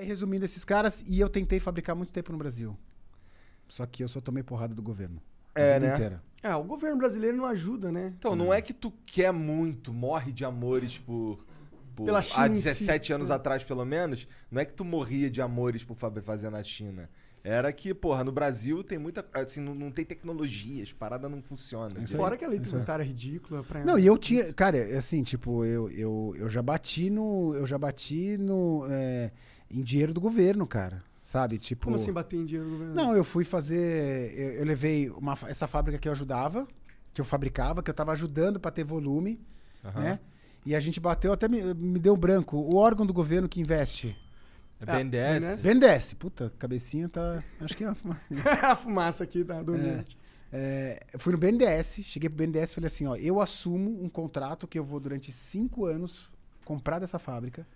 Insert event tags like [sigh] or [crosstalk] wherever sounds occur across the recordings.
Aí, resumindo, esses caras, e eu tentei fabricar muito tempo no Brasil. Só que eu só tomei porrada do governo. É, né? Inteira. É o governo brasileiro não ajuda, né? Então, não é que tu quer muito, morre de amores por. por Pela China há 17 si, anos é. atrás, pelo menos. Não é que tu morria de amores por fazer na China. Era que, porra, no Brasil tem muita. Assim, não, não tem tecnologias, parada não funciona. Isso Fora que a lei tributária é ridícula. Pra... Não, e eu tinha. Cara, é assim, tipo, eu, eu, eu já bati no. Eu já bati no. É, em dinheiro do governo, cara. Sabe? Tipo. Como assim bater em dinheiro do governo? Não, eu fui fazer. Eu, eu levei uma, essa fábrica que eu ajudava, que eu fabricava, que eu tava ajudando para ter volume, uhum. né? E a gente bateu, até me, me deu branco. O órgão do governo que investe. É BNDES. Ah, BNDES. Puta, cabecinha tá. Acho que é uma [laughs] fumaça. a fumaça aqui tá dormente. É, é, fui no BNDES, cheguei pro BNDES e falei assim: ó, eu assumo um contrato que eu vou durante cinco anos comprar dessa fábrica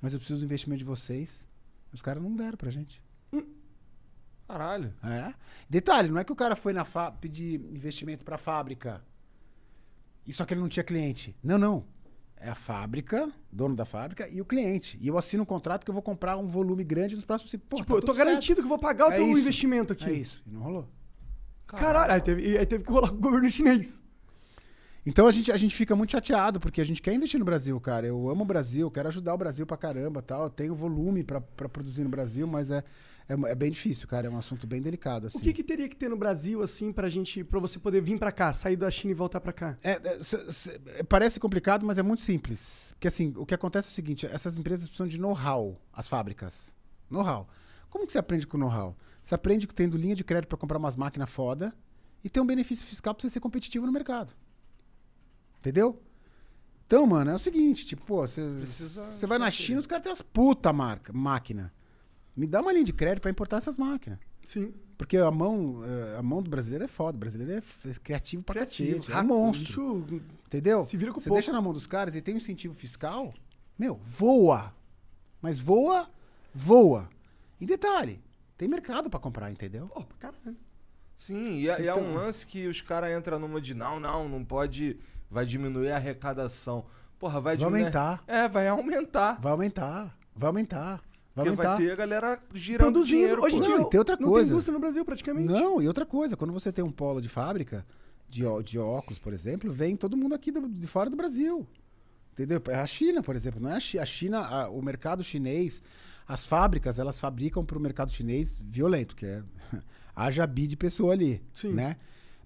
mas eu preciso do investimento de vocês. Os caras não deram pra gente. Hum. Caralho. É. Detalhe, não é que o cara foi na pedir investimento pra fábrica. E só que ele não tinha cliente. Não, não. É a fábrica, dono da fábrica e o cliente. E eu assino um contrato que eu vou comprar um volume grande nos próximos. Pô, tipo, tá eu tô certo. garantido que eu vou pagar o é teu isso. investimento aqui. É isso. E não rolou. Caralho, Caralho. Aí, teve, aí teve que rolar com o governo chinês. Então a gente, a gente fica muito chateado, porque a gente quer investir no Brasil, cara. Eu amo o Brasil, quero ajudar o Brasil pra caramba tal. Eu tenho volume pra, produzir no Brasil, mas é, é, é, bem difícil, cara. É um assunto bem delicado, assim. O que, que, teria que ter no Brasil, assim, pra gente, pra você poder vir pra cá, sair da China e voltar pra cá? É, é, parece complicado, mas é muito simples. Porque, assim, o que acontece é o seguinte: essas empresas precisam de know-how, as fábricas. Know-how. Como que você aprende com know-how? Você aprende tendo linha de crédito para comprar umas máquinas foda e tem um benefício fiscal para você ser competitivo no mercado. Entendeu? Então, mano, é o seguinte, tipo, pô, você vai na China, né? os caras têm as puta marca, máquina. Me dá uma linha de crédito para importar essas máquinas. Sim. Porque a mão, eh, a mão do brasileiro é foda. O brasileiro é, é criativo pra criativo, cacete. É um monstro. Bicho, entendeu? Se vira com Você deixa na mão dos caras e tem um incentivo fiscal. Meu, voa. Mas voa, voa. E detalhe, tem mercado pra comprar, entendeu? Pô, caralho. Sim, e, então, e é então. um lance que os caras entram numa de não, não, não pode vai diminuir a arrecadação. Porra, vai, diminuir. Vai aumentar. É, vai aumentar. Vai aumentar. Vai aumentar. Vai Porque aumentar. vai ter a galera girando Produzindo. dinheiro. Hoje não tem outra coisa. Não tem indústria no Brasil, praticamente. Não, e outra coisa. Quando você tem um polo de fábrica, de, de óculos, por exemplo, vem todo mundo aqui do, de fora do Brasil. Entendeu? é A China, por exemplo. Não é a China. A China a, o mercado chinês, as fábricas, elas fabricam para o mercado chinês violento, que é... [laughs] haja bi de pessoa ali, Sim. né?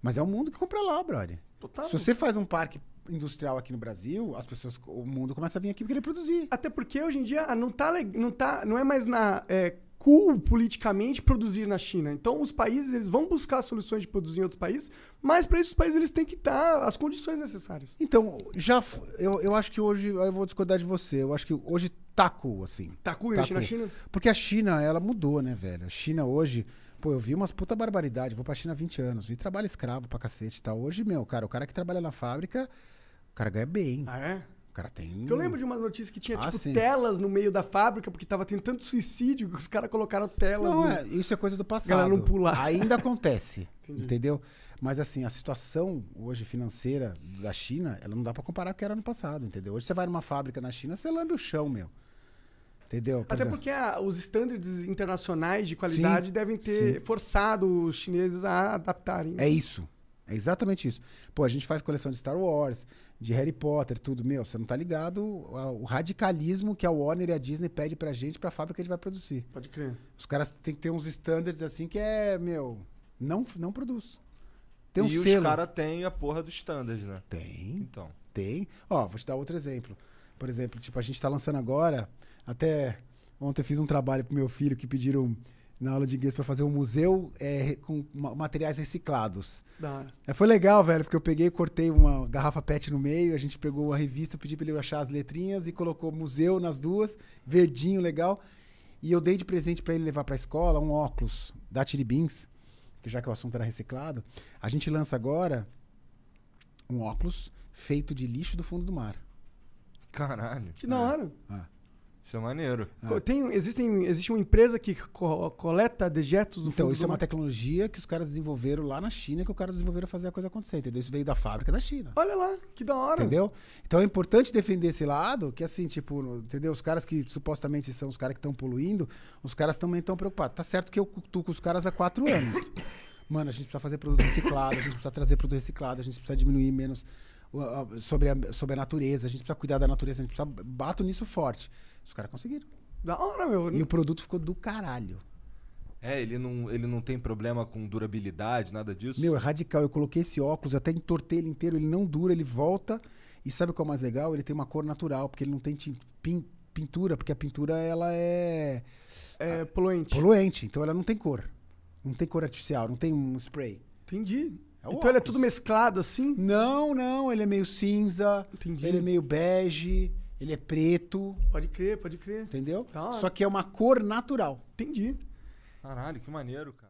Mas é o mundo que compra lá, brother. Total. Tá Se você faz um parque industrial aqui no Brasil, as pessoas, o mundo começa a vir aqui querer produzir. Até porque hoje em dia não tá, não tá, não é mais na é, cool politicamente produzir na China. Então os países eles vão buscar soluções de produzir em outros países, mas para esses países eles têm que estar tá, as condições necessárias. Então já eu, eu acho que hoje eu vou discordar de você. Eu acho que hoje Taco, assim. Taco e na China? Porque a China, ela mudou, né, velho? A China hoje, pô, eu vi umas puta barbaridade. Vou pra China há 20 anos, vi trabalho escravo pra cacete e tá? tal. Hoje, meu, cara, o cara que trabalha na fábrica, o cara ganha bem. Ah, é? O cara tem. Porque eu lembro de umas notícias que tinha, ah, tipo, sim. telas no meio da fábrica, porque tava tendo tanto suicídio que os caras colocaram telas. Não, no... é, isso é coisa do passado. Galera não pular. Ainda acontece. [laughs] entendeu? Mas assim, a situação hoje financeira da China, ela não dá para comparar com o que era no passado, entendeu? Hoje você vai numa fábrica na China, você lambe o chão, meu. Entendeu? Por Até exemplo. porque a, os estándares internacionais de qualidade sim, devem ter sim. forçado os chineses a adaptarem. É né? isso. É exatamente isso. Pô, a gente faz coleção de Star Wars, de Harry Potter, tudo. Meu, você não tá ligado ao radicalismo que a Warner e a Disney pede pra gente, pra fábrica que a gente vai produzir. Pode crer. Os caras têm que ter uns standards assim que é, meu, não, não produz. Tem um e selo. os caras têm a porra dos estándares né? Tem. Então. Tem. Ó, vou te dar outro exemplo. Por exemplo, tipo, a gente tá lançando agora, até ontem eu fiz um trabalho pro meu filho que pediram na aula de inglês para fazer um museu é, com materiais reciclados. Da é, foi legal, velho, porque eu peguei, cortei uma garrafa PET no meio, a gente pegou a revista, pedi para ele achar as letrinhas e colocou museu nas duas, verdinho, legal. E eu dei de presente para ele levar para a escola um óculos da Tiribins, que já que o assunto era reciclado, a gente lança agora um óculos feito de lixo do fundo do mar. Caralho. Que da hora. É. Ah. Isso é maneiro. É. Tem, existem, existe uma empresa que co coleta dejetos do Então, isso é uma tecnologia que os caras desenvolveram lá na China, que os caras desenvolveram fazer a coisa acontecer, entendeu? Isso veio da fábrica da China. Olha lá, que da hora. Entendeu? Então é importante defender esse lado, que assim, tipo, entendeu? Os caras que supostamente são os caras que estão poluindo, os caras também estão preocupados. Tá certo que eu tô com os caras há quatro anos. [coughs] Mano, a gente precisa fazer produto reciclado, a gente precisa trazer produto reciclado, a gente precisa diminuir menos sobre a, sobre a natureza, a gente precisa cuidar da natureza, a gente precisa. Bato nisso forte. Os caras conseguiram. Da hora, meu. E o produto ficou do caralho. É, ele não, ele não tem problema com durabilidade, nada disso? Meu, é radical. Eu coloquei esse óculos, até entortei ele inteiro, ele não dura, ele volta. E sabe qual é o mais legal? Ele tem uma cor natural, porque ele não tem pintura, porque a pintura ela é. É poluente. Poluente, então ela não tem cor. Não tem cor artificial, não tem um spray. Entendi. É então óculos. ele é tudo mesclado assim? Não, não. Ele é meio cinza. Entendi. Ele é meio bege. Ele é preto. Pode crer, pode crer. Entendeu? Tá. Só que é uma cor natural. Entendi. Caralho, que maneiro, cara.